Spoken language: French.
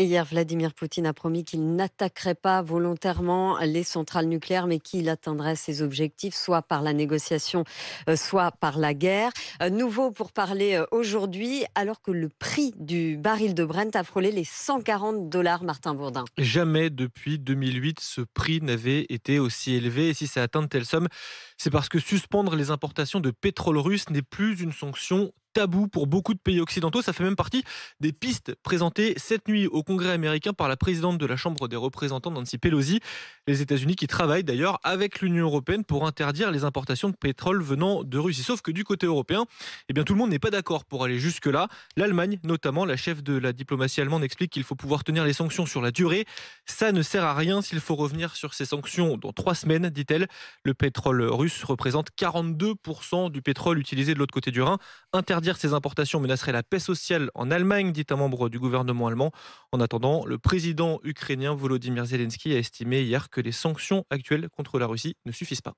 Hier, Vladimir Poutine a promis qu'il n'attaquerait pas volontairement les centrales nucléaires, mais qu'il atteindrait ses objectifs, soit par la négociation, euh, soit par la guerre. Euh, nouveau pour parler euh, aujourd'hui, alors que le prix du baril de Brent a frôlé les 140 dollars, Martin Bourdin. Jamais depuis 2008, ce prix n'avait été aussi élevé. Et si ça atteint telle somme, c'est parce que suspendre les importations de pétrole russe n'est plus une sanction tabou pour beaucoup de pays occidentaux. Ça fait même partie des pistes présentées cette nuit au Congrès américain par la présidente de la Chambre des représentants, Nancy Pelosi. Les États-Unis qui travaillent d'ailleurs avec l'Union européenne pour interdire les importations de pétrole venant de Russie. Sauf que du côté européen, eh bien, tout le monde n'est pas d'accord pour aller jusque-là. L'Allemagne, notamment, la chef de la diplomatie allemande, explique qu'il faut pouvoir tenir les sanctions sur la durée. Ça ne sert à rien s'il faut revenir sur ces sanctions dans trois semaines, dit-elle. Le pétrole russe représente 42% du pétrole utilisé de l'autre côté du Rhin. Interdit que ces importations menaceraient la paix sociale en Allemagne, dit un membre du gouvernement allemand. En attendant, le président ukrainien Volodymyr Zelensky a estimé hier que les sanctions actuelles contre la Russie ne suffisent pas.